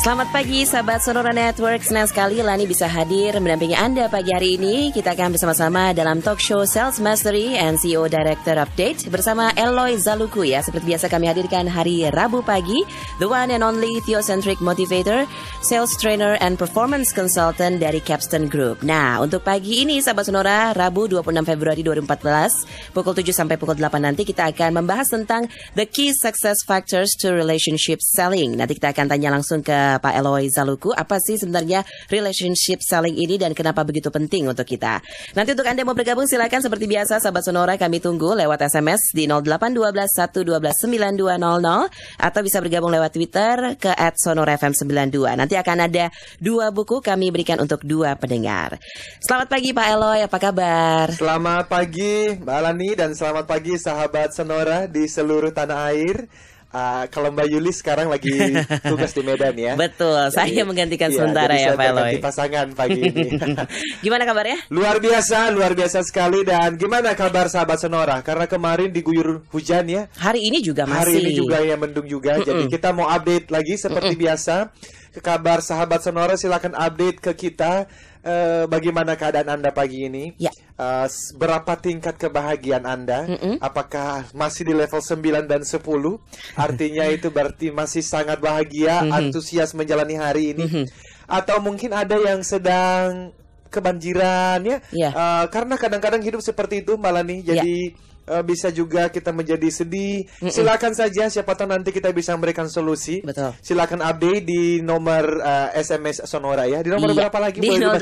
Selamat pagi sahabat Sonora Network Senang sekali Lani bisa hadir mendampingi Anda pagi hari ini Kita akan bersama-sama dalam talk show Sales Mastery and CEO Director Update Bersama Eloy Zaluku ya Seperti biasa kami hadirkan hari Rabu pagi The one and only Theocentric Motivator Sales Trainer and Performance Consultant dari Capstone Group Nah untuk pagi ini sahabat Sonora Rabu 26 Februari 2014 Pukul 7 sampai pukul 8 nanti kita akan membahas tentang The Key Success Factors to Relationship Selling Nanti kita akan tanya langsung ke Pak Eloy Zaluku. Apa sih sebenarnya relationship selling ini dan kenapa begitu penting untuk kita? Nanti untuk Anda yang mau bergabung silakan seperti biasa sahabat Sonora kami tunggu lewat SMS di 08121292900 atau bisa bergabung lewat Twitter ke FM 92 Nanti akan ada dua buku kami berikan untuk dua pendengar. Selamat pagi Pak Eloy, apa kabar? Selamat pagi Mbak Lani dan selamat pagi sahabat Sonora di seluruh tanah air uh, kalau Mbak Yuli sekarang lagi tugas di Medan ya. Betul, jadi, saya menggantikan iya, ya, sementara ya, Pak Eloy. pasangan pagi ini. gimana kabarnya? Luar biasa, luar biasa sekali dan gimana kabar sahabat Sonora? Karena kemarin diguyur hujan ya. Hari ini juga masih. Hari ini juga ya mendung juga. Mm -mm. Jadi kita mau update lagi seperti mm -mm. biasa kabar sahabat Sonora silakan update ke kita uh, bagaimana keadaan Anda pagi ini? Ya. Uh, berapa tingkat kebahagiaan Anda? Mm -mm. Apakah masih di level 9 dan 10? Artinya itu berarti masih sangat bahagia, mm -hmm. antusias menjalani hari ini. Mm -hmm. Atau mungkin ada yang sedang kebanjiran ya? ya. Uh, karena kadang-kadang hidup seperti itu malah nih jadi ya uh, bisa juga kita menjadi sedih. Mm -mm. Silakan saja siapa tahu nanti kita bisa memberikan solusi. Betul. Silakan update di nomor uh, eh, SMS Sonora ya. Di nomor iya. berapa lagi? Di nol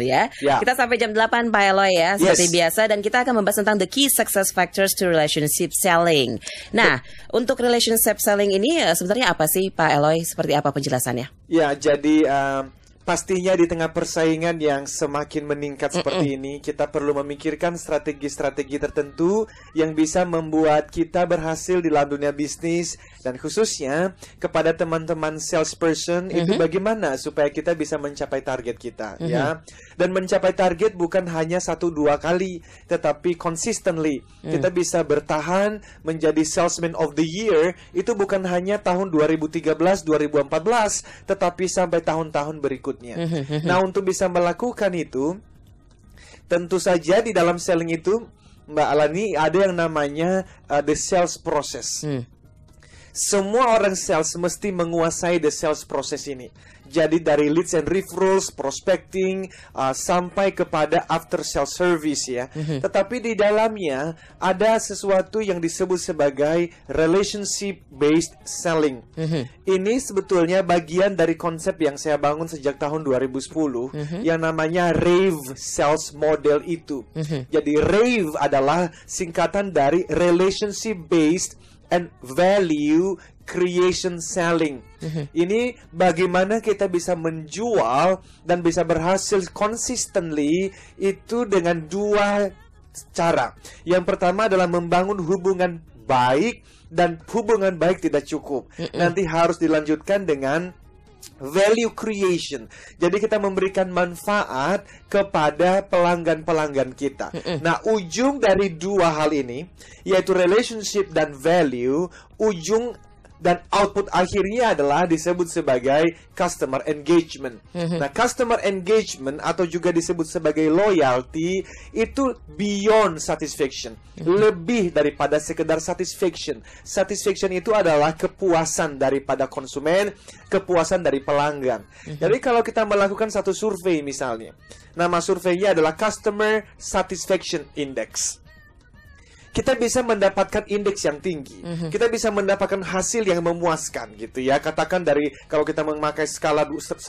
ya. ya. Kita sampai jam delapan Pak Eloy ya seperti yes. biasa dan kita akan membahas tentang the key success factors to relationship selling. Nah, Betul. untuk relationship selling ini eh, sebenarnya apa sih Pak Eloy? Seperti apa penjelasannya? Ya, jadi uh, Pastinya di tengah persaingan yang semakin meningkat seperti Mm-mm. ini, kita perlu memikirkan strategi-strategi tertentu yang bisa membuat kita berhasil di dalam dunia bisnis dan khususnya kepada teman-teman salesperson mm-hmm. itu bagaimana supaya kita bisa mencapai target kita mm-hmm. ya. Dan mencapai target bukan hanya satu dua kali, tetapi consistently. Mm. Kita bisa bertahan menjadi salesman of the year itu bukan hanya tahun 2013, 2014, tetapi sampai tahun-tahun berikutnya berikutnya. Hmm, hmm, hmm, nah, untuk bisa melakukan itu, tentu saja di dalam selling itu, Mbak Alani, ada yang namanya uh, the sales process. Hmm semua orang sales mesti menguasai the sales process ini. Jadi dari leads and referrals, prospecting uh, sampai kepada after sales service ya. Mhm. Tetapi di dalamnya ada sesuatu yang disebut sebagai relationship based selling. Mhm. Ini sebetulnya bagian dari konsep yang saya bangun sejak tahun 2010 mhm. yang namanya rave sales model itu. Jadi rave adalah singkatan dari relationship based and value creation selling. Mm-hmm. Ini bagaimana kita bisa menjual dan bisa berhasil consistently itu dengan dua cara. Yang pertama adalah membangun hubungan baik dan hubungan baik tidak cukup. Nanti harus dilanjutkan dengan value creation. Jadi kita memberikan manfaat kepada pelanggan-pelanggan kita. Nah, ujung dari dua hal ini yaitu relationship dan value, ujung dan output akhirnya adalah disebut sebagai customer engagement. Mm-hmm. Nah, customer engagement atau juga disebut sebagai loyalty itu beyond satisfaction, mm-hmm. lebih daripada sekedar satisfaction. Satisfaction itu adalah kepuasan daripada konsumen, kepuasan dari pelanggan. Mm-hmm. Jadi kalau kita melakukan satu survei misalnya, nama surveinya adalah Customer Satisfaction Index kita bisa mendapatkan indeks yang tinggi, mm -hmm. kita bisa mendapatkan hasil yang memuaskan gitu ya. Katakan dari kalau kita memakai skala 100,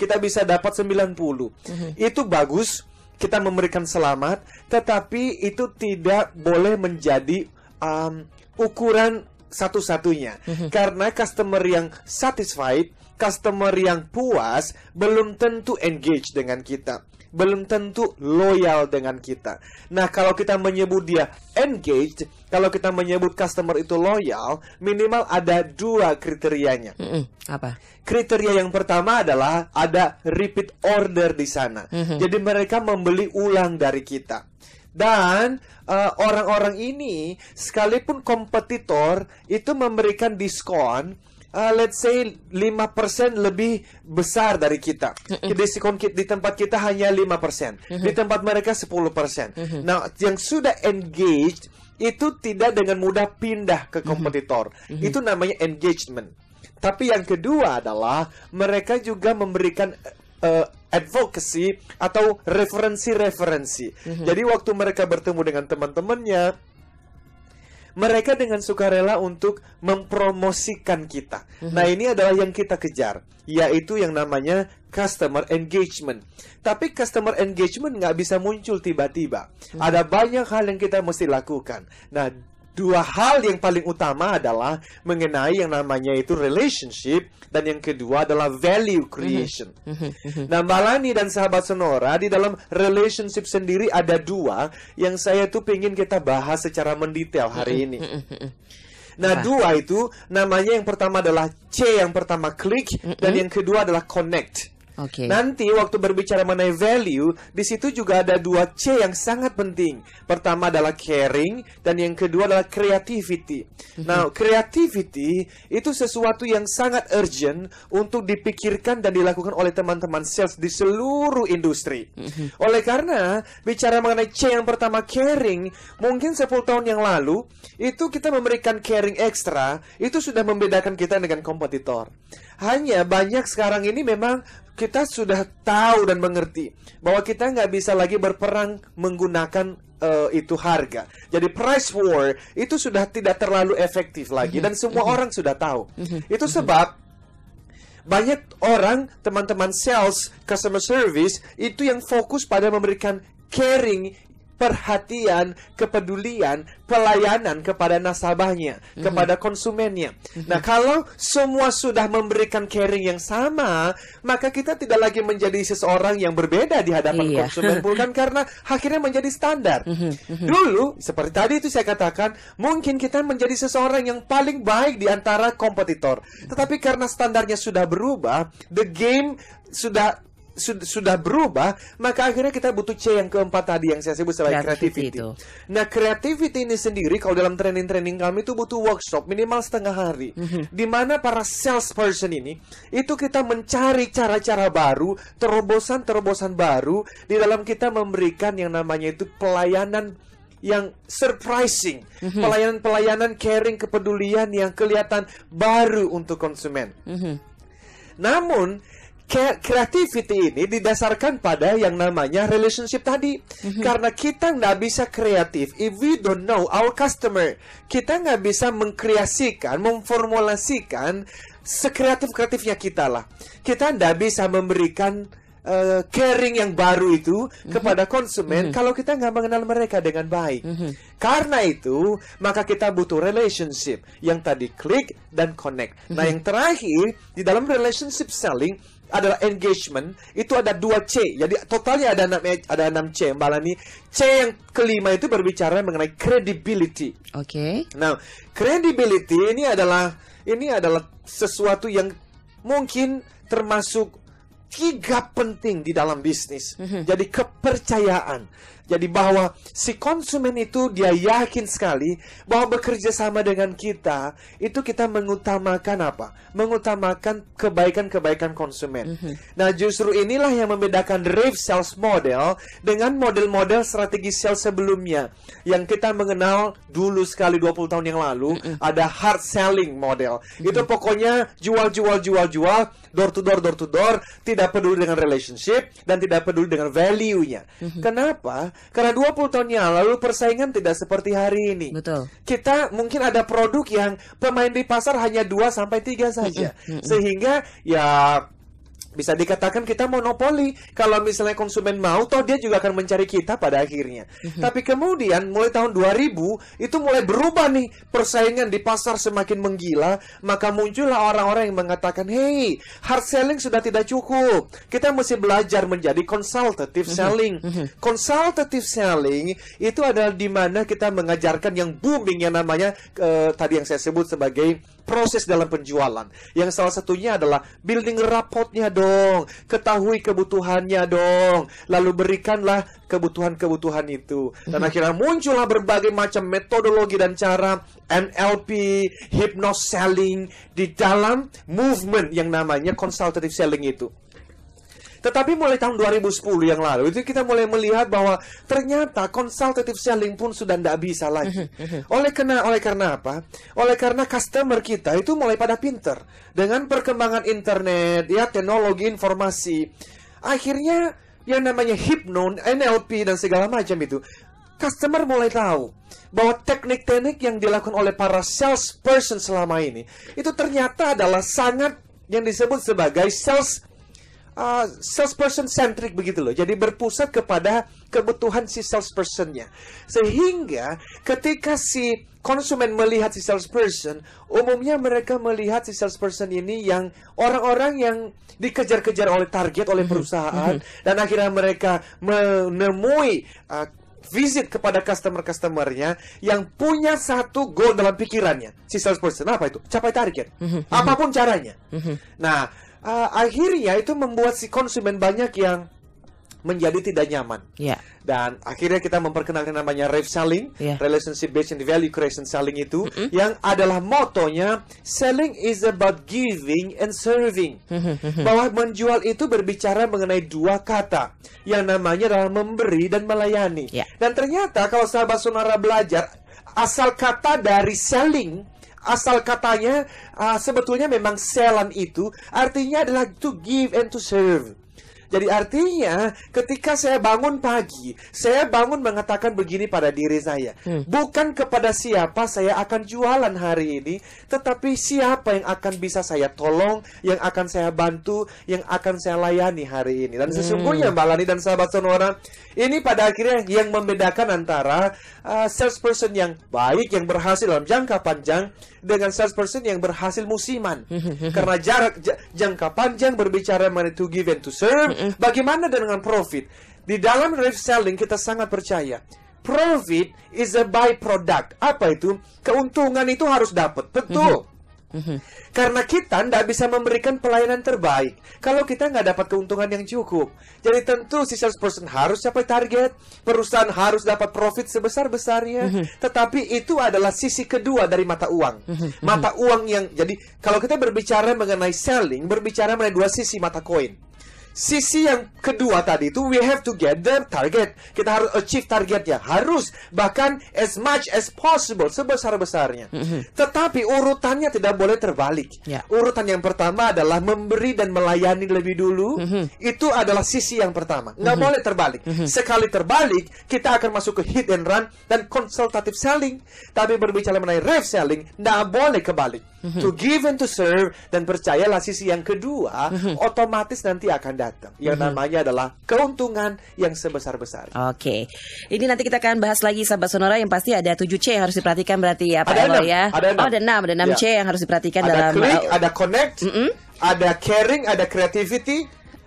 kita bisa dapat 90. Mm -hmm. Itu bagus, kita memberikan selamat, tetapi itu tidak boleh menjadi um, ukuran satu-satunya. Mm -hmm. Karena customer yang satisfied, customer yang puas belum tentu engage dengan kita belum tentu loyal dengan kita. Nah, kalau kita menyebut dia engaged, kalau kita menyebut customer itu loyal, minimal ada dua kriterianya. Mm -mm, apa? Kriteria yang pertama adalah ada repeat order di sana. Mm -hmm. Jadi mereka membeli ulang dari kita. Dan eh, orang-orang uh, orang -orang ini sekalipun kompetitor itu memberikan diskon uh, let's say 5% lebih besar dari kita. Diskon di tempat kita hanya 5%. persen, mm-hmm. Di tempat mereka 10%. persen. Mm-hmm. Nah, yang sudah engaged itu tidak dengan mudah pindah ke mm-hmm. kompetitor. Itu namanya engagement. Tapi yang kedua adalah mereka juga memberikan uh, advocacy atau referensi-referensi. Jadi waktu mereka bertemu dengan teman-temannya mereka dengan sukarela untuk mempromosikan kita. Mhm. Nah, ini adalah yang kita kejar, yaitu yang namanya customer engagement. Tapi customer engagement nggak bisa muncul tiba-tiba. Mhm. Ada banyak hal yang kita mesti lakukan. Nah, dua hal yang paling utama adalah mengenai yang namanya itu relationship dan yang kedua adalah value creation. Mm-hmm. Mm-hmm. Mm-hmm. nah, Mbak Lani dan sahabat Sonora di dalam relationship sendiri ada dua yang saya tuh pengen kita bahas secara mendetail hari ini. Nah, dua itu namanya yang pertama adalah C yang pertama klik dan yang kedua adalah connect. Okay. Nanti waktu berbicara mengenai value, di situ juga ada dua C yang sangat penting. Pertama adalah caring dan yang kedua adalah creativity. Nah, creativity itu sesuatu yang sangat urgent untuk dipikirkan dan dilakukan oleh teman-teman sales di seluruh industri. Mhm. Oleh karena bicara mengenai C yang pertama caring, mungkin 10 tahun yang lalu itu kita memberikan caring ekstra, itu sudah membedakan kita dengan kompetitor. Hanya banyak sekarang ini memang kita sudah tahu dan mengerti bahwa kita nggak bisa lagi berperang menggunakan uh, itu harga. Jadi price war itu sudah tidak terlalu efektif lagi dan semua mm-hmm. orang sudah tahu. Mm-hmm. Itu mm-hmm. sebab banyak orang teman-teman sales customer service itu yang fokus pada memberikan caring perhatian, kepedulian, pelayanan kepada nasabahnya, mm-hmm. kepada konsumennya. Mm-hmm. Nah, kalau semua sudah memberikan caring yang sama, maka kita tidak lagi menjadi seseorang yang berbeda di hadapan iya. konsumen, bukan karena akhirnya menjadi standar. Mm-hmm. Dulu, seperti tadi itu saya katakan, mungkin kita menjadi seseorang yang paling baik di antara kompetitor. Tetapi karena standarnya sudah berubah, the game sudah sudah berubah, maka akhirnya kita butuh C yang keempat tadi yang saya sebut sebagai creativity. creativity. Nah, creativity ini sendiri kalau dalam training-training kami itu butuh workshop minimal setengah hari, mm -hmm. di mana para salesperson ini itu kita mencari cara-cara baru, terobosan-terobosan baru di dalam kita memberikan yang namanya itu pelayanan yang surprising, mm-hmm. pelayanan-pelayanan caring kepedulian yang kelihatan baru untuk konsumen. Mm-hmm. Namun Kreativiti ini didasarkan pada yang namanya relationship tadi. Mm-hmm. Karena kita nggak bisa kreatif if we don't know our customer. Kita nggak bisa mengkreasikan, memformulasikan sekreatif-kreatifnya kita lah. Kita nggak bisa memberikan uh, caring yang baru itu mm-hmm. kepada konsumen mm-hmm. kalau kita nggak mengenal mereka dengan baik. Mm-hmm. Karena itu, maka kita butuh relationship yang tadi klik dan connect. Mm-hmm. Nah, mhm. yang terakhir di dalam relationship selling adalah engagement itu ada dua C jadi totalnya ada enam ada enam C mbak Lani C yang kelima itu berbicara mengenai credibility oke okay. nah credibility ini adalah ini adalah sesuatu yang mungkin termasuk tiga penting di dalam bisnis mm -hmm. jadi kepercayaan jadi bahwa si konsumen itu dia yakin sekali bahwa bekerja sama dengan kita itu kita mengutamakan apa? Mengutamakan kebaikan-kebaikan konsumen. Mm -hmm. Nah, justru inilah yang membedakan rave sales model dengan model-model strategi sales sebelumnya yang kita mengenal dulu sekali 20 tahun yang lalu mm -hmm. ada hard selling model. Mm -hmm. Itu pokoknya jual jual jual jual door to door, door to door, tidak peduli dengan relationship dan tidak peduli dengan value-nya. Mm-hmm. Kenapa? Karena 20 tahun yang lalu persaingan tidak seperti hari ini. Betul. Kita mungkin ada produk yang pemain di pasar hanya 2 sampai 3 saja. Mm-hmm. Sehingga ya bisa dikatakan kita monopoli. Kalau misalnya konsumen mau, toh dia juga akan mencari kita pada akhirnya. Mhm. Tapi kemudian mulai tahun 2000 itu mulai berubah nih persaingan di pasar semakin menggila, maka muncullah orang-orang yang mengatakan, "Hey, hard selling sudah tidak cukup. Kita mesti belajar menjadi consultative mhm. selling." Mhm. Consultative selling itu adalah di mana kita mengajarkan yang booming yang namanya uh, tadi yang saya sebut sebagai proses dalam penjualan. Yang salah satunya adalah building rapotnya dong, ketahui kebutuhannya dong, lalu berikanlah kebutuhan-kebutuhan itu. Dan hmm. akhirnya muncullah berbagai macam metodologi dan cara NLP, hypnosis selling di dalam movement yang namanya consultative selling itu. Tetapi mulai tahun 2010 yang lalu itu kita mulai melihat bahwa ternyata consultative selling pun sudah tidak bisa lagi. Mhm, mhm. Oleh karena oleh karena apa? Oleh karena customer kita itu mulai pada pinter dengan perkembangan internet, ya teknologi informasi. Akhirnya yang namanya hipnon, NLP dan segala macam itu customer mulai tahu bahwa teknik-teknik yang dilakukan oleh para salesperson selama ini itu ternyata adalah sangat yang disebut sebagai sales Uh, salesperson centric begitu loh. Jadi berpusat kepada kebutuhan si salespersonnya. Sehingga ketika si konsumen melihat si salesperson, umumnya mereka melihat si salesperson ini yang orang-orang yang dikejar-kejar oleh target oleh mm-hmm. perusahaan mm-hmm. dan akhirnya mereka menemui uh, visit kepada customer-customernya yang punya satu goal dalam pikirannya. Si salesperson apa itu? Capai target. Mm-hmm. Apapun caranya. Nah, uh, akhirnya itu membuat si konsumen banyak yang menjadi tidak nyaman. Yeah. Dan akhirnya kita memperkenalkan namanya Rev Selling, yeah. Relationship Based and Value Creation Selling itu, mm -hmm. yang adalah motonya Selling is about giving and serving. Mm-hmm. Bahwa menjual itu berbicara mengenai dua kata, yang namanya adalah memberi dan melayani. Yeah. Dan ternyata kalau sahabat sonora belajar, asal kata dari selling asal katanya uh, sebetulnya memang selan itu artinya adalah to give and to serve. Jadi artinya ketika saya bangun pagi, saya bangun mengatakan begini pada diri saya, hmm. bukan kepada siapa saya akan jualan hari ini, tetapi siapa yang akan bisa saya tolong, yang akan saya bantu, yang akan saya layani hari ini. Dan hmm. sesungguhnya hmm. Mbak Lani dan sahabat Sonora, ini pada akhirnya yang membedakan antara uh, salesperson yang baik, yang berhasil dalam jangka panjang, dengan salesperson yang berhasil musiman. Karena jarak jangka panjang berbicara mengenai to give and to serve, bagaimana dengan profit? Di dalam reselling selling kita sangat percaya profit is a byproduct. Apa itu? Keuntungan itu harus dapat. Betul. Mm-hmm. Mm-hmm. Karena kita tidak bisa memberikan pelayanan terbaik kalau kita nggak dapat keuntungan yang cukup. Jadi tentu si salesperson harus capai target, perusahaan harus dapat profit sebesar-besarnya. Mm-hmm. Tetapi itu adalah sisi kedua dari mata uang. Mm-hmm. Mata uang yang jadi kalau kita berbicara mengenai selling, berbicara mengenai dua sisi mata koin sisi yang kedua tadi itu we have to get the target. Kita harus achieve targetnya. Harus bahkan as much as possible sebesar-besarnya. Mm -hmm. Tetapi urutannya tidak boleh terbalik. Yeah. Urutan yang pertama adalah memberi dan melayani lebih dulu. Mm -hmm. Itu adalah sisi yang pertama. Nggak mm -hmm. boleh terbalik. Mm -hmm. Sekali terbalik, kita akan masuk ke hit and run dan consultative selling. Tapi berbicara mengenai rev selling, nggak boleh kebalik. Mm -hmm. To give and to serve dan percayalah sisi yang kedua mm -hmm. otomatis nanti akan datang datang. Yang mm-hmm. namanya adalah keuntungan yang sebesar-besar. Oke. Okay. Ini nanti kita akan bahas lagi sahabat Sonora yang pasti ada 7C yang harus diperhatikan berarti ya Pak ada Elo ya. Ada 6. Oh, ada 6, ada 6C ya. yang harus diperhatikan ada dalam klik, uh, ada connect, mm-hmm. ada caring, ada creativity,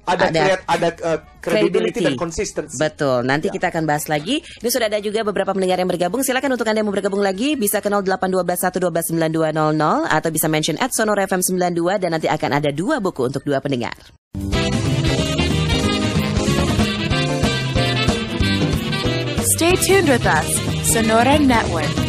ada ada, create, ada uh, credibility, credibility dan consistency. Betul. Nanti ya. kita akan bahas lagi. Ini sudah ada juga beberapa pendengar yang bergabung. Silakan untuk Anda yang mau bergabung lagi bisa ke 08121129200 atau bisa mention at Sonora FM 92 dan nanti akan ada dua buku untuk dua pendengar. Stay tuned with us, Sonora Network.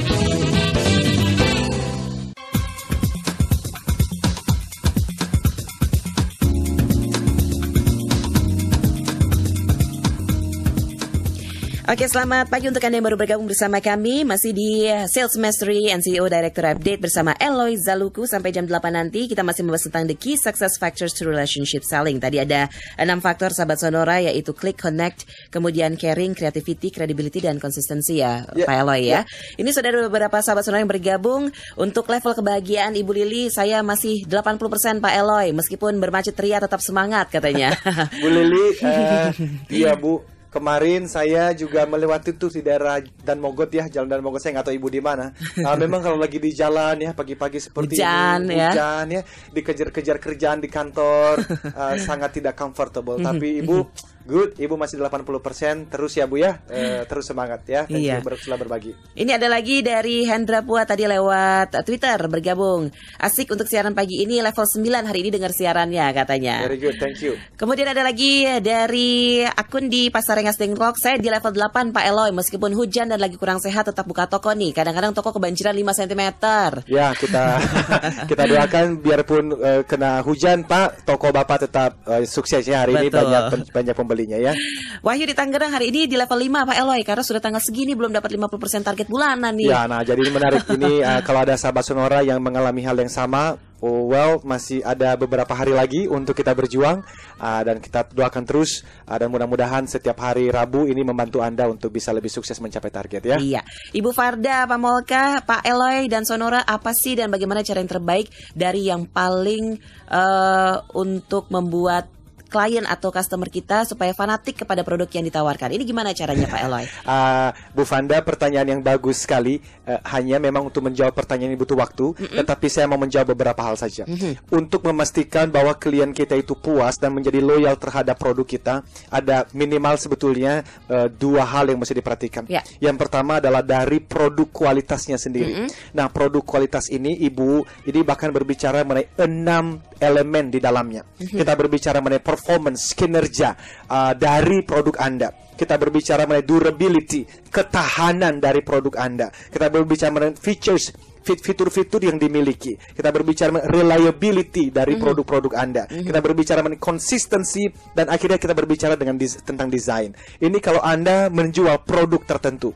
Oke, selamat pagi untuk Anda yang baru bergabung bersama kami. Masih di Sales Mastery and CEO Director Update bersama Eloy Zaluku sampai jam 8 nanti. Kita masih membahas tentang the key success factors to relationship selling. Tadi ada enam faktor sahabat Sonora yaitu click, connect, kemudian caring, creativity, credibility, dan konsistensi ya yeah. Pak Eloy ya. Yeah. Ini sudah ada beberapa sahabat Sonora yang bergabung. Untuk level kebahagiaan Ibu Lili, saya masih 80% Pak Eloy. Meskipun bermacet ria tetap semangat katanya. Bu Lili, uh, iya Bu kemarin saya juga melewati tuh di daerah Dan Mogot ya, Jalan Dan Mogot saya nggak tahu ibu di mana. Nah, memang kalau lagi di jalan ya pagi-pagi seperti hujan, ini, ya. ya, dikejar-kejar kerjaan di kantor uh, sangat tidak comfortable. Tapi ibu Good, Ibu masih 80% terus ya Bu ya. E, terus semangat ya. Thank iya. you ber berbagi. Ini ada lagi dari Hendra Pua tadi lewat Twitter bergabung. Asik untuk siaran pagi ini level 9 hari ini dengar siarannya katanya. Very good, thank you. Kemudian ada lagi dari akun di pasar Rengas Dengklok, saya di level 8 Pak Eloy meskipun hujan dan lagi kurang sehat tetap buka toko nih. Kadang-kadang toko kebanjiran 5 cm. Ya, kita kita doakan biarpun uh, kena hujan Pak, toko Bapak tetap uh, sukses ya hari Betul. ini banyak banyak pembeli kembalinya ya. Wahyu di Tangerang hari ini di level 5 Pak Eloy karena sudah tanggal segini belum dapat 50% target bulanan nih. Ya, nah jadi menarik ini uh, kalau ada sahabat Sonora yang mengalami hal yang sama oh, well, masih ada beberapa hari lagi untuk kita berjuang uh, dan kita doakan terus uh, dan mudah-mudahan setiap hari Rabu ini membantu Anda untuk bisa lebih sukses mencapai target ya. Iya. Ibu Farda, Pak Molka, Pak Eloy dan Sonora apa sih dan bagaimana cara yang terbaik dari yang paling uh, untuk membuat klien atau customer kita supaya fanatik kepada produk yang ditawarkan. Ini gimana caranya Pak Eloy? uh, Bu Fanda, pertanyaan yang bagus sekali. Uh, hanya memang untuk menjawab pertanyaan ini butuh waktu, mm -mm. tetapi saya mau menjawab beberapa hal saja. Mm -hmm. Untuk memastikan bahwa klien kita itu puas dan menjadi loyal terhadap produk kita, ada minimal sebetulnya uh, dua hal yang mesti diperhatikan. Yeah. Yang pertama adalah dari produk kualitasnya sendiri. Mm -hmm. Nah, produk kualitas ini Ibu ini bahkan berbicara mengenai enam elemen di dalamnya. Mm -hmm. Kita berbicara mengenai performance, kinerja uh, dari produk Anda. Kita berbicara mengenai durability, ketahanan dari produk Anda. Kita berbicara mengenai features, fitur-fitur yang dimiliki. Kita berbicara mengenai reliability dari hmm. produk-produk Anda. Hmm. Kita berbicara mengenai konsistensi dan akhirnya kita berbicara dengan tentang desain. Ini kalau Anda menjual produk tertentu.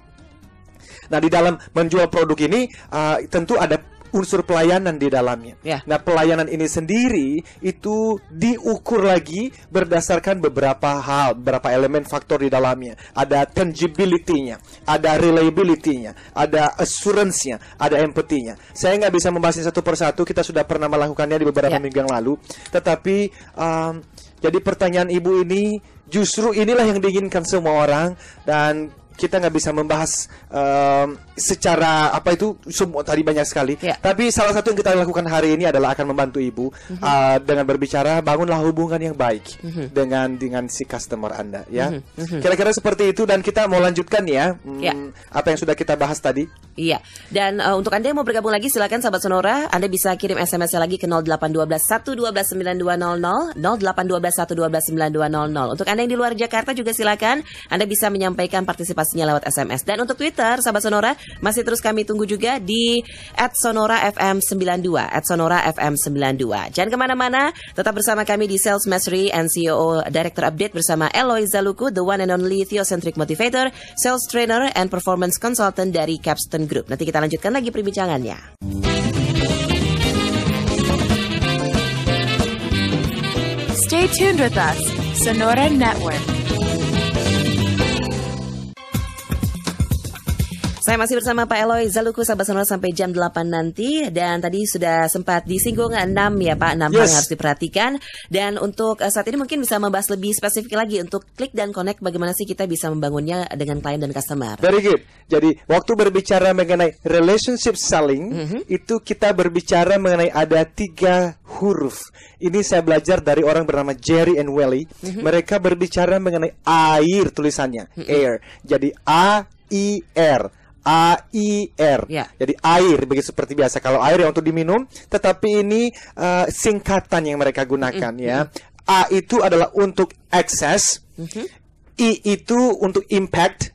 Nah, di dalam menjual produk ini uh, tentu ada unsur pelayanan di dalamnya. Yeah. Nah, pelayanan ini sendiri itu diukur lagi berdasarkan beberapa hal, beberapa elemen faktor di dalamnya. Ada tangibility-nya, ada reliability-nya, ada assurance-nya, ada empathy-nya. Saya nggak bisa membahasnya satu persatu, kita sudah pernah melakukannya di beberapa yeah. minggu yang lalu. Tetapi um, jadi pertanyaan ibu ini justru inilah yang diinginkan semua orang dan kita nggak bisa membahas um, secara apa itu semua tadi banyak sekali. Yeah. Tapi salah satu yang kita lakukan hari ini adalah akan membantu ibu mm -hmm. uh, dengan berbicara bangunlah hubungan yang baik mm -hmm. dengan dengan si customer anda ya. Mhm. Mhm. Kira-kira mm -hmm. seperti itu dan kita mau lanjutkan ya mm, yeah. apa yang sudah kita bahas tadi. Iya. Yeah. Dan uh, untuk anda yang mau bergabung lagi silakan sahabat Sonora, anda bisa kirim SMS lagi ke 08121292000 08121292000. Untuk anda yang di luar Jakarta juga silakan anda bisa menyampaikan partisipasi pastinya lewat SMS. Dan untuk Twitter, sahabat Sonora, masih terus kami tunggu juga di at Sonora FM 92, at Sonora FM 92. Jangan kemana-mana, tetap bersama kami di Sales Mastery and CEO Director Update bersama Eloy Zaluku, the one and only Theocentric Motivator, Sales Trainer and Performance Consultant dari Capstone Group. Nanti kita lanjutkan lagi perbincangannya. Stay tuned with us, Sonora Network. Saya masih bersama Pak Eloy Zaluku sahabat sonora sampai jam 8 nanti dan tadi sudah sempat disinggung 6 ya Pak, 6 yes. yang harus diperhatikan dan untuk eh, saat ini mungkin bisa membahas lebih spesifik lagi untuk klik dan connect bagaimana sih kita bisa membangunnya dengan klien dan customer. Very good. Jadi waktu berbicara mengenai relationship selling mm -hmm. itu kita berbicara mengenai ada tiga huruf. Ini saya belajar dari orang bernama Jerry and Welly. Mm -hmm. Mereka berbicara mengenai air tulisannya, mm -hmm. air. Jadi A I R A I R. Ya. Jadi air begitu seperti biasa kalau air yang untuk diminum, tetapi ini uh, singkatan yang mereka gunakan mm -hmm. ya. A itu adalah untuk access, mm -hmm. I itu untuk impact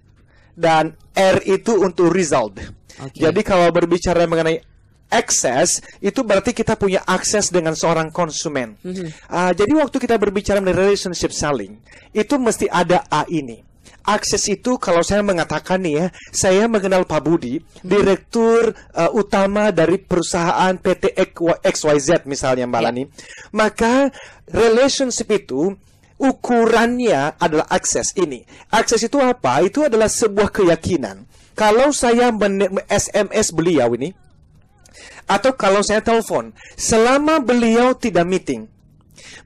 dan R itu untuk result. Okay. Jadi kalau berbicara mengenai akses itu berarti kita punya akses dengan seorang konsumen. Mm -hmm. uh, jadi waktu kita berbicara mengenai relationship selling itu mesti ada A ini akses itu kalau saya mengatakan nih ya, saya mengenal Pak Budi, direktur uh, utama dari perusahaan PT XYZ misalnya Mbak ya. Lani. Maka relationship itu ukurannya adalah akses ini. Akses itu apa? Itu adalah sebuah keyakinan. Kalau saya SMS beliau ini atau kalau saya telepon, selama beliau tidak meeting,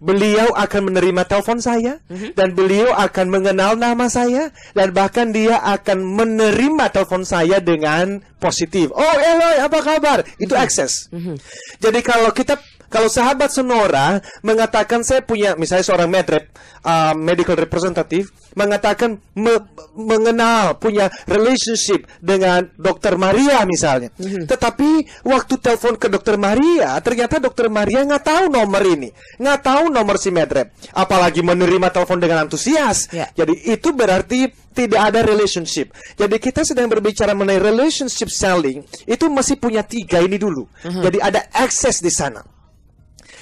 Beliau akan menerima telepon saya mm-hmm. dan beliau akan mengenal nama saya dan bahkan dia akan menerima telepon saya dengan positif. Oh Eloy, apa kabar? Itu mm-hmm. akses. Mm-hmm. Jadi kalau kita kalau sahabat senora mengatakan saya punya misalnya seorang medrep uh, medical representative mengatakan me mengenal punya relationship dengan dokter Maria misalnya. Mm -hmm. Tetapi waktu telepon ke dokter Maria ternyata dokter Maria nggak tahu nomor ini, nggak tahu nomor si medrep. Apalagi menerima telepon dengan antusias. Yeah. Jadi itu berarti tidak ada relationship. Jadi kita sedang berbicara mengenai relationship selling itu masih punya tiga ini dulu. Mm -hmm. Jadi ada akses di sana.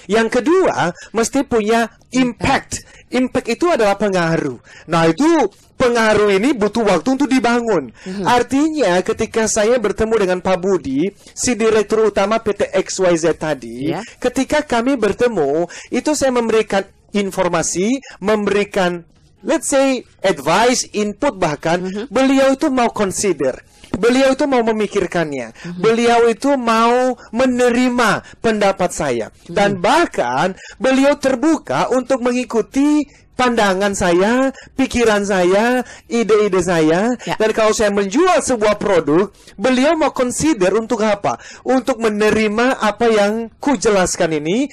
Yang kedua, mesti punya impact. Impact itu adalah pengaruh. Nah, itu pengaruh ini butuh waktu untuk dibangun. Mm-hmm. Artinya ketika saya bertemu dengan Pak Budi, si direktur utama PT XYZ tadi, yeah. ketika kami bertemu, itu saya memberikan informasi, memberikan let's say advice, input bahkan mm-hmm. beliau itu mau consider. Beliau itu mau memikirkannya. -hmm. Beliau itu mau menerima pendapat saya -hmm. dan bahkan beliau terbuka untuk mengikuti pandangan saya, pikiran saya, ide-ide saya. Ya. Dan kalau saya menjual sebuah produk, beliau mau consider untuk apa? Untuk menerima apa yang ku jelaskan ini.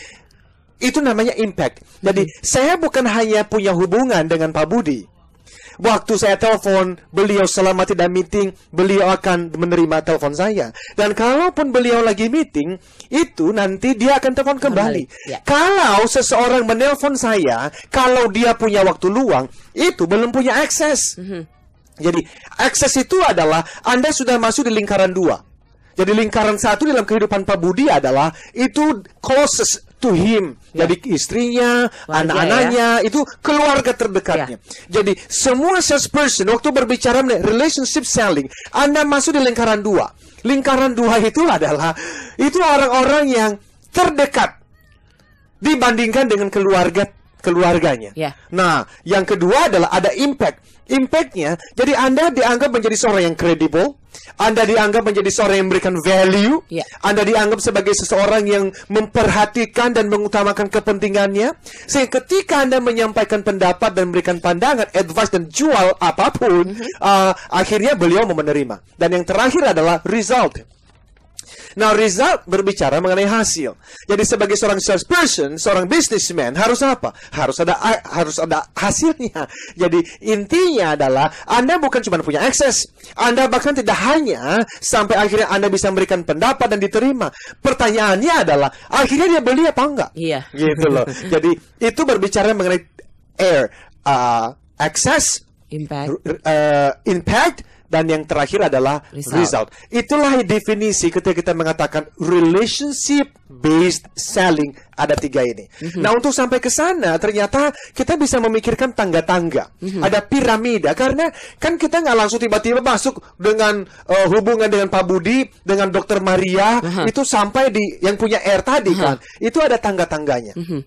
Itu namanya impact. Jadi, hmm. saya bukan hanya punya hubungan dengan Pak Budi Waktu saya telepon, beliau selama tidak meeting, beliau akan menerima telepon saya. Dan kalaupun beliau lagi meeting, itu nanti dia akan telepon kembali. Ya. Kalau seseorang menelpon saya, kalau dia punya waktu luang, itu belum punya akses. Mm -hmm. Jadi, akses itu adalah Anda sudah masuk di lingkaran dua. Jadi lingkaran satu dalam kehidupan Pak Budi adalah itu closest to him yeah. jadi istrinya ya. anak-anaknya ya. itu keluarga terdekatnya yeah. jadi semua salesperson waktu berbicara relationship selling anda masuk di lingkaran dua lingkaran dua itu adalah itu orang-orang yang terdekat dibandingkan dengan keluarga keluarganya. Yeah. Nah, yang kedua adalah ada impact. Impactnya, jadi Anda dianggap menjadi seorang yang kredibel, Anda dianggap menjadi seorang yang memberikan value, yeah. Anda dianggap sebagai seseorang yang memperhatikan dan mengutamakan kepentingannya. Sehingga ketika Anda menyampaikan pendapat dan memberikan pandangan, advice dan jual apapun, mm -hmm. uh, akhirnya beliau mau menerima. Dan yang terakhir adalah result Nah, result berbicara mengenai hasil. Jadi sebagai seorang salesperson, seorang businessman harus apa? Harus ada harus ada hasilnya. Jadi intinya adalah Anda bukan cuma punya akses, Anda bahkan tidak hanya sampai akhirnya Anda bisa memberikan pendapat dan diterima. Pertanyaannya adalah akhirnya dia beli apa enggak? Iya. Gitu loh. Jadi itu berbicara mengenai air uh, access impact uh, impact dan yang terakhir adalah result. result. Itulah definisi ketika kita mengatakan relationship based selling ada tiga ini. Mm-hmm. Nah untuk sampai ke sana ternyata kita bisa memikirkan tangga-tangga, mm-hmm. ada piramida karena kan kita nggak langsung tiba-tiba masuk dengan uh, hubungan dengan Pak Budi, dengan Dokter Maria uh-huh. itu sampai di yang punya air tadi uh-huh. kan, itu ada tangga-tangganya. Mm-hmm.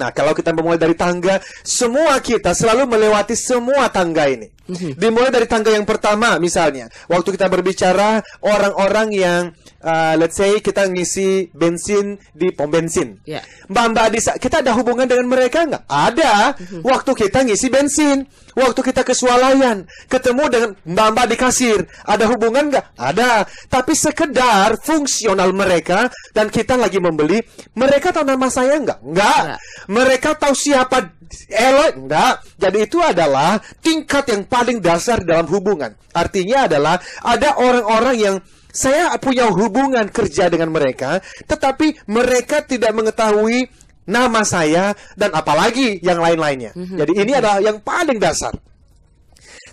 Nah kalau kita memulai dari tangga, semua kita selalu melewati semua tangga ini. Mhm. Dimulai dari tangga yang pertama misalnya. Waktu kita berbicara orang-orang yang uh, let's say kita ngisi bensin di pom bensin. mbak ya. Mbak-mbak kita ada hubungan dengan mereka nggak? Ada. Mhm. Waktu kita ngisi bensin, waktu kita ke swalayan, ketemu dengan mbak-mbak di kasir, ada hubungan nggak? Ada. Tapi sekedar fungsional mereka dan kita lagi membeli, mereka tahu nama saya nggak? Nggak. Mereka tahu siapa elok enggak. Jadi itu adalah tingkat yang paling dasar dalam hubungan. Artinya adalah ada orang-orang yang saya punya hubungan kerja dengan mereka, tetapi mereka tidak mengetahui nama saya dan apalagi yang lain-lainnya. Mm -hmm. Jadi ini mhm. adalah yang paling dasar.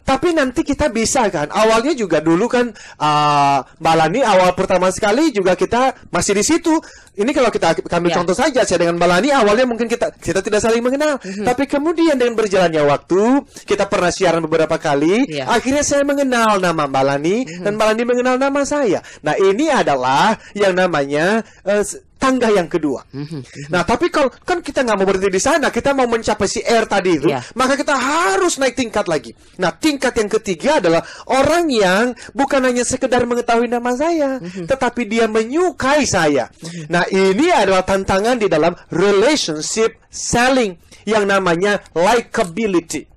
Tapi nanti kita bisa kan. Awalnya juga dulu kan uh, Mbak Lani awal pertama sekali juga kita masih di situ. Ini kalau kita ambil yeah. contoh saja saya dengan Mbak Lani awalnya mungkin kita kita tidak saling mengenal, mm-hmm. tapi kemudian dengan berjalannya waktu kita pernah siaran beberapa kali, yeah. akhirnya saya mengenal nama Mbak Lani mm-hmm. dan Mbak Lani mengenal nama saya. Nah, ini adalah yang namanya uh, tangga yang kedua. Mm-hmm. Nah, tapi kalau kan kita nggak mau berhenti di sana, kita mau mencapai si R tadi itu, yeah. maka kita harus naik tingkat lagi. Nah, tingkat yang ketiga adalah orang yang bukan hanya sekedar mengetahui nama saya, mm-hmm. tetapi dia menyukai saya. Mm-hmm. Nah, ini adalah tantangan di dalam relationship selling yang namanya likability.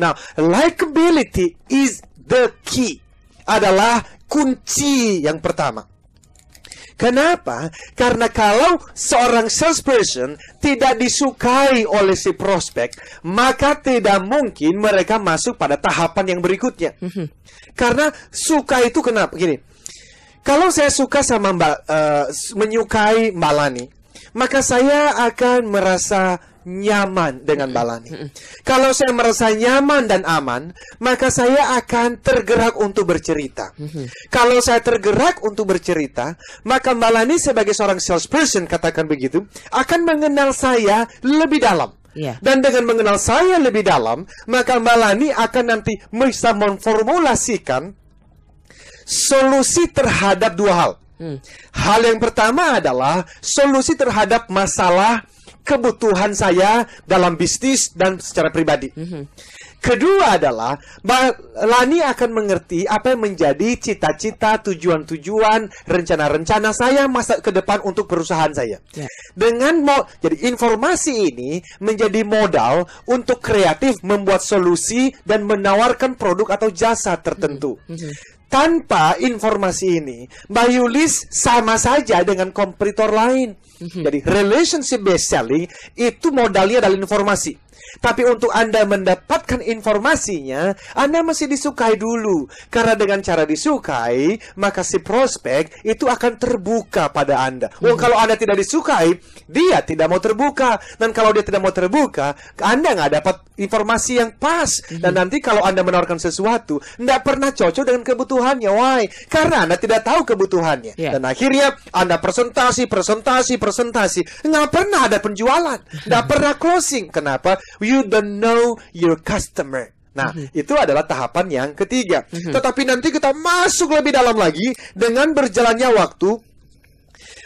Nah, likability is the key. Adalah kunci yang pertama. Kenapa? Karena kalau seorang salesperson tidak disukai oleh si prospek, maka tidak mungkin mereka masuk pada tahapan yang berikutnya. Mm-hmm. Karena suka itu kenapa? Gini, kalau saya suka sama Mbak, uh, menyukai Mbak Lani, maka saya akan merasa nyaman dengan Balani. Kalau saya merasa nyaman dan aman, maka saya akan tergerak untuk bercerita. Kalau saya tergerak untuk bercerita, maka Balani sebagai seorang salesperson katakan begitu, akan mengenal saya lebih dalam. Yeah. Dan dengan mengenal saya lebih dalam, maka Balani akan nanti bisa memformulasikan solusi terhadap dua hal. Hmm. Hal yang pertama adalah solusi terhadap masalah kebutuhan saya dalam bisnis dan secara pribadi. Mm -hmm. Kedua adalah Lani akan mengerti apa yang menjadi cita-cita, tujuan-tujuan, rencana-rencana saya masa ke depan untuk perusahaan saya. Yeah. Dengan mau jadi informasi ini menjadi modal untuk kreatif membuat solusi dan menawarkan produk atau jasa tertentu. Mm -hmm tanpa informasi ini, Mbak Yulis sama saja dengan kompetitor lain. Mhm. Jadi relationship based selling itu modalnya adalah informasi. Tapi untuk Anda mendapatkan informasinya, Anda masih disukai dulu. Karena dengan cara disukai, maka si prospek itu akan terbuka pada Anda. Mm-hmm. Oh, mhm. kalau Anda tidak disukai, dia tidak mau terbuka. Dan kalau dia tidak mau terbuka, Anda nggak dapat informasi yang pas mm-hmm. dan iya. nanti kalau anda menawarkan sesuatu tidak pernah cocok dengan kebutuhannya why karena anda tidak tahu kebutuhannya yeah. dan akhirnya anda presentasi presentasi presentasi nggak pernah ada penjualan nggak pernah closing kenapa you don't know your customer Nah, mm-hmm. itu adalah tahapan yang ketiga. Mm-hmm. Tetapi nanti kita masuk lebih dalam lagi dengan berjalannya waktu,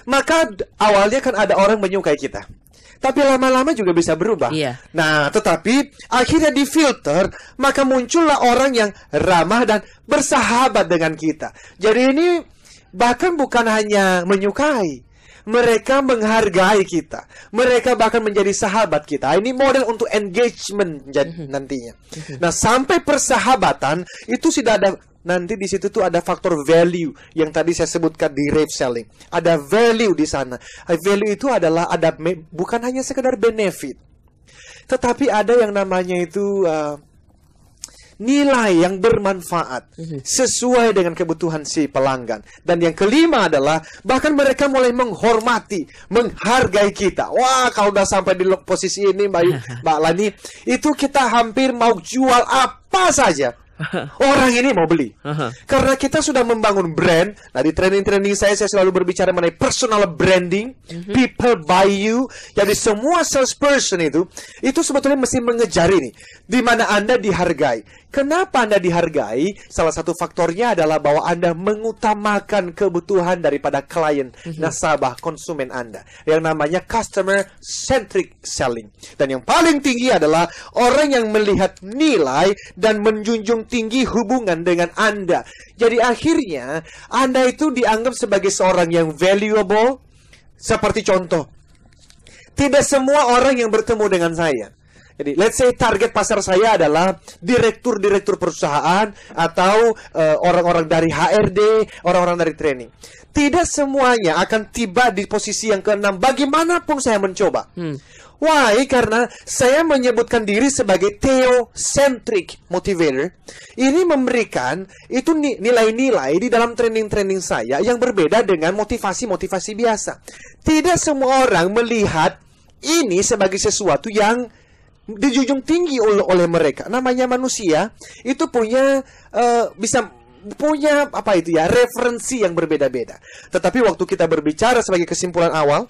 maka awalnya kan ada orang menyukai kita tapi lama-lama juga bisa berubah. Iya. Nah, tetapi akhirnya difilter, maka muncullah orang yang ramah dan bersahabat dengan kita. Jadi ini bahkan bukan hanya menyukai, mereka menghargai kita. Mereka bahkan menjadi sahabat kita. Ini model untuk engagement mhm. nantinya. Nah, sampai persahabatan itu sudah ada nanti di situ tuh ada faktor value yang tadi saya sebutkan di rave selling. Ada value di sana. Eh, value itu adalah ada bukan hanya sekedar benefit, tetapi ada yang namanya itu uh, nilai yang bermanfaat mhm. sesuai dengan kebutuhan si pelanggan. Dan yang kelima adalah bahkan mereka mulai menghormati, menghargai kita. Wah, kalau udah sampai di posisi ini Mbak Mbak Lani, itu kita hampir mau jual apa saja Orang ini mau beli. Karena kita sudah membangun brand. Nah, di training-training saya saya selalu berbicara mengenai personal branding, mhm. people buy you. Jadi semua salesperson itu itu sebetulnya mesti mengejar ini di mana Anda dihargai. Kenapa Anda dihargai? Salah satu faktornya adalah bahwa Anda mengutamakan kebutuhan daripada klien, mhm. nasabah, konsumen Anda. Yang namanya customer centric selling. Dan yang paling tinggi adalah orang yang melihat nilai dan menjunjung tinggi hubungan dengan Anda. Jadi akhirnya Anda itu dianggap sebagai seorang yang valuable. Seperti contoh, tidak semua orang yang bertemu dengan saya. Jadi, let's say target pasar saya adalah direktur-direktur perusahaan atau orang eh, orang-orang dari HRD, orang-orang dari training. Tidak semuanya akan tiba di posisi yang keenam. Bagaimanapun saya mencoba, hmm. Why? Karena saya menyebutkan diri sebagai theocentric motivator. Ini memberikan itu nilai-nilai di dalam training-training saya yang berbeda dengan motivasi-motivasi biasa. Tidak semua orang melihat ini sebagai sesuatu yang dijunjung tinggi oleh, mereka. Namanya manusia itu punya uh, bisa punya apa itu ya referensi yang berbeda-beda. Tetapi waktu kita berbicara sebagai kesimpulan awal,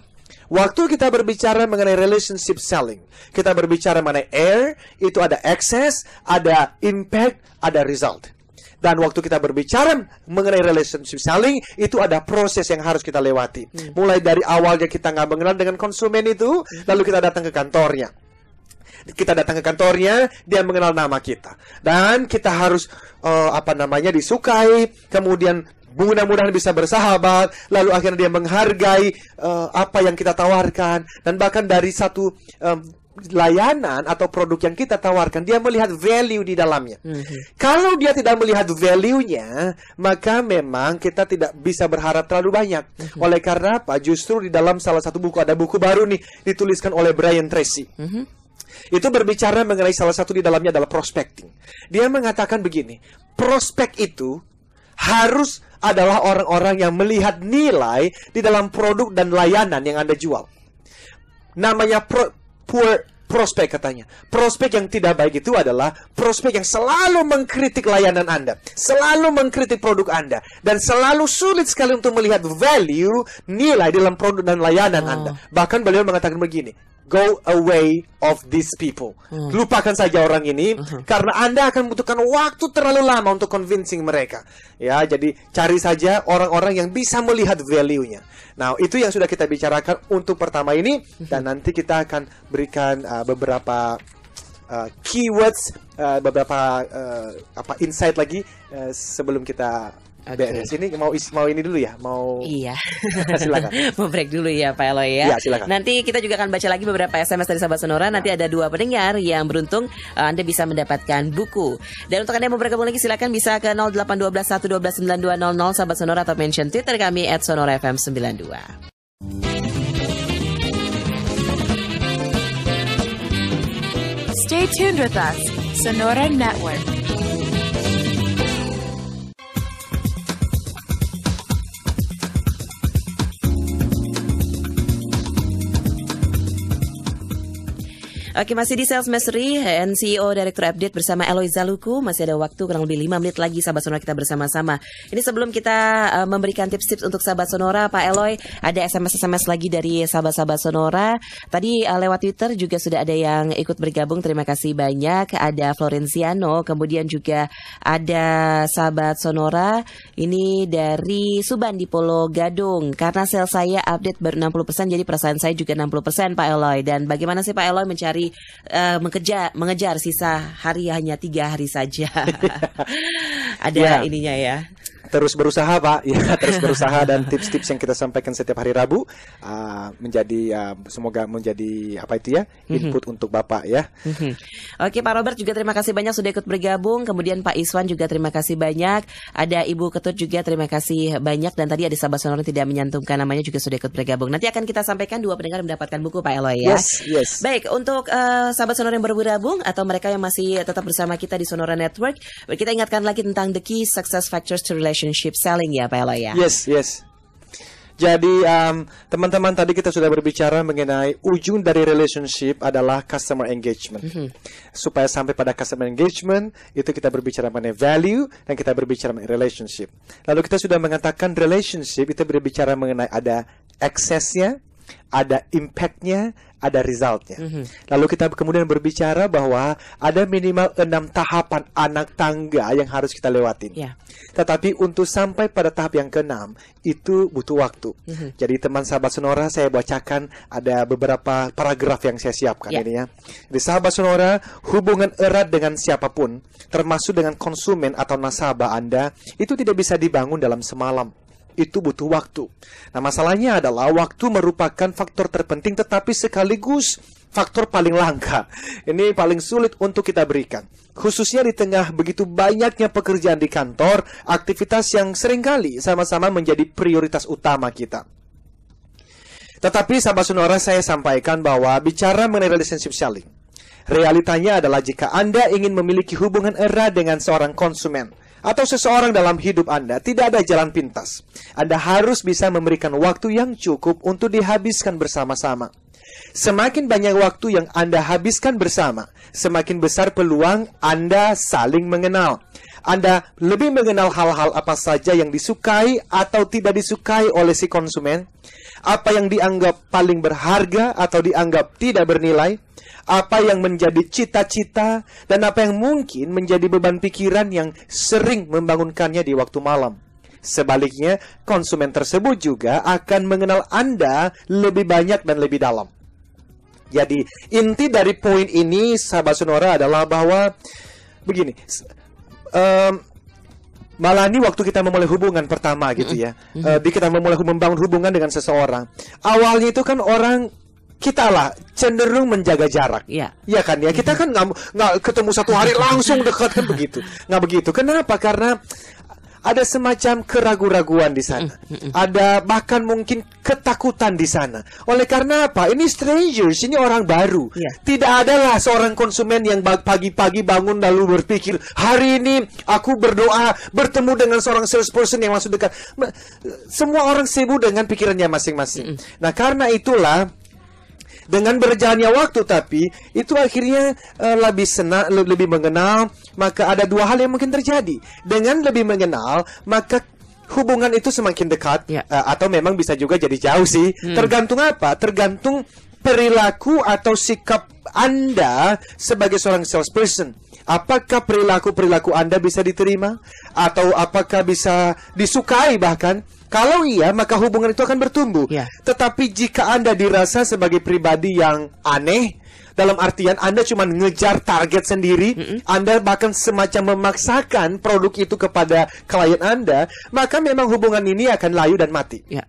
Waktu kita berbicara mengenai relationship selling, kita berbicara mengenai air, itu ada excess, ada impact, ada result. Dan waktu kita berbicara mengenai relationship selling, itu ada proses yang harus kita lewati. Hmm. Mulai dari awalnya kita nggak mengenal dengan konsumen itu, hmm. lalu kita datang ke kantornya. Kita datang ke kantornya, dia mengenal nama kita, dan kita harus uh, apa namanya disukai, kemudian mudah-mudahan bisa bersahabat, lalu akhirnya dia menghargai uh, apa yang kita tawarkan, dan bahkan dari satu um, layanan atau produk yang kita tawarkan, dia melihat value di dalamnya. Mm-hmm. Kalau dia tidak melihat value-nya, maka memang kita tidak bisa berharap terlalu banyak. Mm-hmm. Oleh karena apa? Justru di dalam salah satu buku ada buku baru nih dituliskan oleh Brian Tracy. Mm-hmm. Itu berbicara mengenai salah satu di dalamnya adalah prospecting. Dia mengatakan begini, prospek itu harus adalah orang-orang yang melihat nilai di dalam produk dan layanan yang Anda jual. Namanya pro, poor prospek katanya. Prospek yang tidak baik itu adalah prospek yang selalu mengkritik layanan Anda, selalu mengkritik produk Anda, dan selalu sulit sekali untuk melihat value, nilai dalam produk dan layanan oh. Anda. Bahkan beliau mengatakan begini, go away of these people. Hmm. Lupakan saja orang ini -huh. Hmm. karena Anda akan membutuhkan waktu terlalu lama untuk convincing mereka. Ya, jadi cari saja orang-orang yang bisa melihat value-nya. Nah, itu yang sudah kita bicarakan untuk pertama ini hmm. dan nanti kita akan berikan uh, beberapa uh, keywords uh, beberapa uh, apa insight lagi uh, sebelum kita Okay. Beres ini mau is, mau ini dulu ya, mau Iya. silakan. mau break dulu ya Pak Eloy ya. Iya, silakan. Nanti kita juga akan baca lagi beberapa SMS dari sahabat Sonora. Nanti ada dua pendengar yang beruntung eh, Anda bisa mendapatkan buku. Dan untuk Anda yang mau bergabung lagi silakan bisa ke 08121292200 sahabat Sonora atau mention Twitter kami @sonorafm92. Stay tuned with us, Sonora Network. Oke, masih di Sales Mastery, and CEO Direktur Update bersama Eloy Zaluku. Masih ada waktu kurang lebih 5 menit lagi sahabat Sonora kita bersama-sama. Ini sebelum kita uh, memberikan tips-tips untuk sahabat Sonora, Pak Eloy, ada SMS-SMS lagi dari sahabat-sahabat Sonora. Tadi uh, lewat Twitter juga sudah ada yang ikut bergabung. Terima kasih banyak. Ada Florenciano, kemudian juga ada sahabat Sonora. Ini dari Suban di Polo Gadung. Karena sel saya update baru 60%, jadi perasaan saya juga 60% Pak Eloy. Dan bagaimana sih Pak Eloy mencari hari uh, eh, mengejar mengejar sisa hari hanya tiga hari saja. Ada yeah. ininya ya terus berusaha Pak, ya terus berusaha dan tips-tips yang kita sampaikan setiap hari Rabu uh, menjadi uh, semoga menjadi apa itu ya mhm. input mm-hmm. untuk Bapak ya. Mm-hmm. Oke Pak Robert juga terima kasih banyak sudah ikut bergabung, kemudian Pak Iswan juga terima kasih banyak, ada Ibu Ketut juga terima kasih banyak dan tadi ada sahabat sonor tidak menyantumkan namanya juga sudah ikut bergabung. Nanti akan kita sampaikan dua pendengar mendapatkan buku Pak Eloy ya. Yes, yes. Baik, untuk uh, sahabat sonor yang baru bergabung atau mereka yang masih tetap bersama kita di Sonora Network, kita ingatkan lagi tentang the key success factors to relationship relationship selling ya Pak Eloy ya. Yes, yes. Jadi teman um, teman-teman tadi kita sudah berbicara mengenai ujung dari relationship adalah customer engagement. Mm -hmm. Supaya sampai pada customer engagement itu kita berbicara mengenai value dan kita berbicara mengenai relationship. Lalu kita sudah mengatakan relationship itu berbicara mengenai ada aksesnya, ada impactnya, ada resultnya. Mm -hmm. Lalu kita kemudian berbicara bahwa ada minimal enam tahapan anak tangga yang harus kita lewatin. Yeah. Tetapi untuk sampai pada tahap yang keenam itu butuh waktu. Mm -hmm. Jadi teman sahabat Sonora saya bacakan ada beberapa paragraf yang saya siapkan yeah. ini ya. Di sahabat Sonora hubungan erat dengan siapapun termasuk dengan konsumen atau nasabah Anda itu tidak bisa dibangun dalam semalam itu butuh waktu. Nah, masalahnya adalah waktu merupakan faktor terpenting tetapi sekaligus faktor paling langka. Ini paling sulit untuk kita berikan. Khususnya di tengah begitu banyaknya pekerjaan di kantor, aktivitas yang seringkali sama-sama menjadi prioritas utama kita. Tetapi sahabat sonora saya sampaikan bahwa bicara mengenai relationship selling, realitanya adalah jika Anda ingin memiliki hubungan erat dengan seorang konsumen – atau seseorang dalam hidup Anda, tidak ada jalan pintas. Anda harus bisa memberikan waktu yang cukup untuk dihabiskan bersama-sama. Semakin banyak waktu yang Anda habiskan bersama, semakin besar peluang Anda saling mengenal. Anda lebih mengenal hal-hal apa saja yang disukai atau tidak disukai oleh si konsumen apa yang dianggap paling berharga atau dianggap tidak bernilai, apa yang menjadi cita-cita, dan apa yang mungkin menjadi beban pikiran yang sering membangunkannya di waktu malam. Sebaliknya, konsumen tersebut juga akan mengenal Anda lebih banyak dan lebih dalam. Jadi, inti dari poin ini, sahabat Sonora, adalah bahwa begini. Um, malah ini waktu kita memulai hubungan pertama gitu ya, mm -hmm. uh, kita memulai membangun hubungan dengan seseorang, awalnya itu kan orang kita lah cenderung menjaga jarak. Iya. Iya kan ya. Kita kan nggak ketemu satu hari langsung dekat kan begitu. Nggak begitu. Kenapa? Karena ada semacam keraguan-raguan di sana. Mm, mm, mm. Ada bahkan mungkin ketakutan di sana. Oleh karena apa? Ini strangers, ini orang baru. Yeah. Tidak adalah seorang konsumen yang pagi-pagi bangun lalu berpikir, "Hari ini aku berdoa bertemu dengan seorang salesperson yang masuk dekat." Semua orang sibuk dengan pikirannya masing-masing. Mm Nah, karena itulah dengan berjalannya waktu tapi itu akhirnya uh, lebih senang lebih mengenal, maka ada dua hal yang mungkin terjadi. Dengan lebih mengenal, maka hubungan itu semakin dekat yeah. Ya. uh, atau memang bisa juga jadi jauh sih. Hmm. Tergantung apa? Tergantung perilaku atau sikap Anda sebagai seorang salesperson. Apakah perilaku-perilaku Anda bisa diterima? Atau apakah bisa disukai bahkan? Kalau iya, maka hubungan itu akan bertumbuh. Yeah. Tetapi jika Anda dirasa sebagai pribadi yang aneh, dalam artian Anda cuma ngejar target sendiri, mm -hmm. Anda bahkan semacam memaksakan produk itu kepada klien Anda, maka memang hubungan ini akan layu dan mati. Yeah.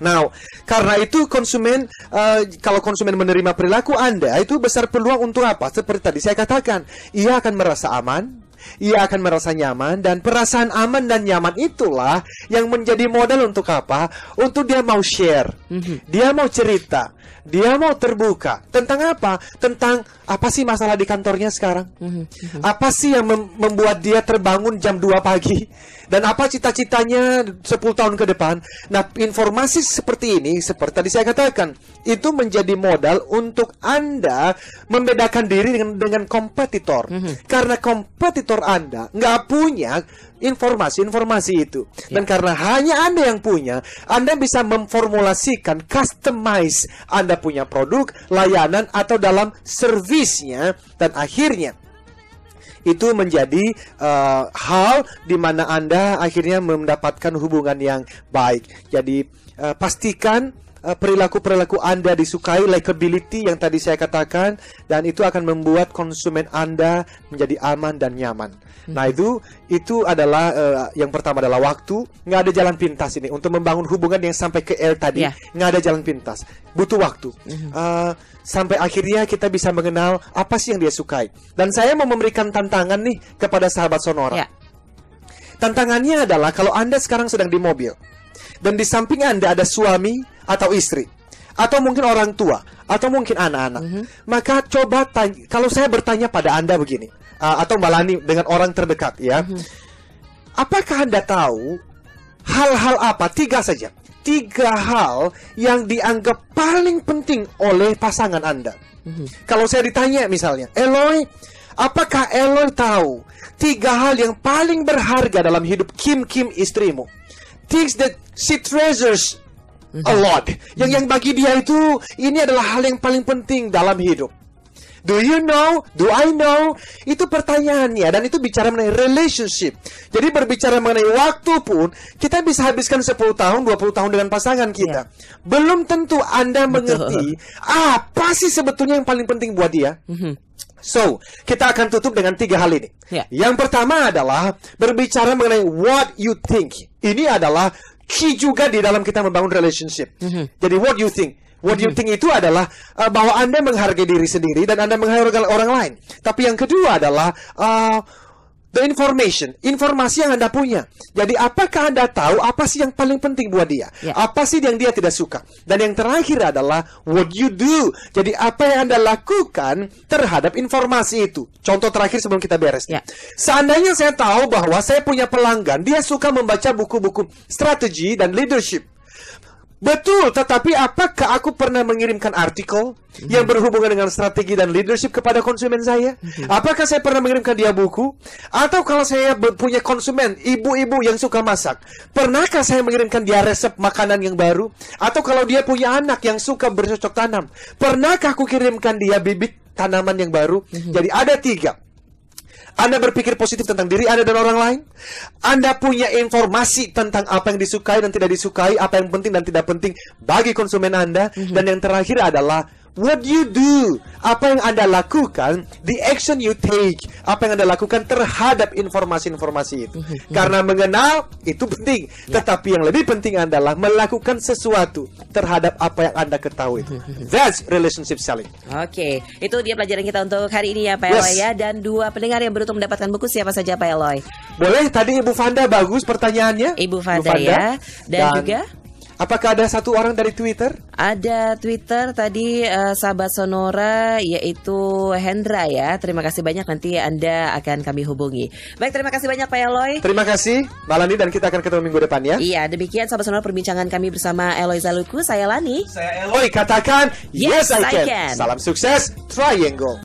Nah, karena itu konsumen uh, kalau konsumen menerima perilaku Anda itu besar peluang untuk apa? Seperti tadi saya katakan, ia akan merasa aman, ia akan merasa nyaman dan perasaan aman dan nyaman itulah yang menjadi modal untuk apa? Untuk dia mau share, mm -hmm. dia mau cerita, dia mau terbuka tentang apa? Tentang apa sih masalah di kantornya sekarang? Mm -hmm. Apa sih yang mem membuat dia terbangun jam 2 pagi? Dan apa cita-citanya 10 tahun ke depan? Nah, informasi seperti ini, seperti tadi saya katakan, itu menjadi modal untuk Anda membedakan diri dengan, dengan kompetitor. Mm -hmm. Karena kompetitor Anda nggak punya informasi-informasi itu. Dan ya. karena hanya Anda yang punya, Anda bisa memformulasikan, customize Anda punya produk, layanan, atau dalam servisnya. Dan akhirnya, itu menjadi uh, hal di mana Anda akhirnya mendapatkan hubungan yang baik. Jadi, uh, pastikan Eh, perilaku-perilaku Anda disukai, likability yang tadi saya katakan, dan itu akan membuat konsumen Anda menjadi aman dan nyaman. Hmm. Nah itu itu adalah uh, yang pertama adalah waktu, nggak ada jalan pintas ini untuk membangun hubungan yang sampai ke L tadi, yeah. nggak ada jalan pintas, butuh waktu. Hmm. Uh, sampai akhirnya kita bisa mengenal apa sih yang dia sukai. Dan saya mau memberikan tantangan nih kepada sahabat Sonora. Yeah. Tantangannya adalah kalau Anda sekarang sedang di mobil, dan di samping Anda ada suami atau istri atau mungkin orang tua atau mungkin anak-anak. Mm -hmm. Maka coba tanya, kalau saya bertanya pada Anda begini uh, atau Mbak Lani dengan orang terdekat ya. Mm -hmm. Apakah Anda tahu hal-hal apa? Tiga saja. Tiga hal yang dianggap paling penting oleh pasangan Anda. Mm -hmm. Kalau saya ditanya misalnya, Eloy, apakah Eloy tahu tiga hal yang paling berharga dalam hidup Kim Kim istrimu? things that she treasures a lot. Yang yang bagi dia itu ini adalah hal yang paling penting dalam hidup. Do you know? Do I know? Itu pertanyaannya dan itu bicara mengenai relationship. Jadi berbicara mengenai waktu pun kita bisa habiskan 10 tahun, 20 tahun dengan pasangan kita. Yeah. Belum tentu Anda Betul. mengerti apa sih sebetulnya yang paling penting buat dia. Mhm. So, kita akan tutup dengan tiga hal ini. Yeah. Yang pertama adalah berbicara mengenai what you think. Ini adalah key juga di dalam kita membangun relationship. Mm -hmm. Jadi what you think What you think itu adalah uh, bahwa Anda menghargai diri sendiri dan Anda menghargai orang lain. Tapi yang kedua adalah uh, the information, informasi yang Anda punya. Jadi apakah Anda tahu apa sih yang paling penting buat dia? Yeah. Apa sih yang dia tidak suka? Dan yang terakhir adalah what you do. Jadi apa yang Anda lakukan terhadap informasi itu. Contoh terakhir sebelum kita beres. Yeah. Ya. Seandainya saya tahu bahwa saya punya pelanggan, dia suka membaca buku-buku strategi dan leadership Betul, tetapi apakah aku pernah mengirimkan artikel hmm. yang berhubungan dengan strategi dan leadership kepada konsumen saya? Hmm. Apakah saya pernah mengirimkan dia buku? Atau kalau saya punya konsumen, ibu-ibu yang suka masak, pernahkah saya mengirimkan dia resep makanan yang baru? Atau kalau dia punya anak yang suka bercocok tanam, pernahkah aku kirimkan dia bibit tanaman yang baru? Hmm. Jadi ada tiga anda berpikir positif tentang diri Anda dan orang lain. Anda punya informasi tentang apa yang disukai dan tidak disukai, apa yang penting dan tidak penting bagi konsumen Anda. Mm -hmm. Dan yang terakhir adalah What you do, apa yang Anda lakukan, the action you take, apa yang Anda lakukan terhadap informasi-informasi itu. Mm-hmm, mm-hmm. Karena mengenal itu penting, ya. tetapi yang lebih penting adalah melakukan sesuatu terhadap apa yang Anda ketahui mm-hmm. That's relationship selling. Oke, okay. itu dia pelajaran kita untuk hari ini ya Pak yes. ya dan dua pendengar yang beruntung mendapatkan buku siapa saja Pak Eloy. Boleh tadi Ibu Fanda bagus pertanyaannya. Ibu Fanda, Ibu Fanda. ya. Dan, dan juga Apakah ada satu orang dari Twitter? Ada Twitter tadi uh, sahabat Sonora yaitu Hendra ya. Terima kasih banyak nanti Anda akan kami hubungi. Baik, terima kasih banyak Pak Eloy. Terima kasih Malani dan kita akan ketemu minggu depan ya. Iya, demikian sahabat Sonora perbincangan kami bersama Eloy Zaluku. Saya Lani. Saya Eloy, katakan yes, yes I, can. I can. Salam sukses Triangle.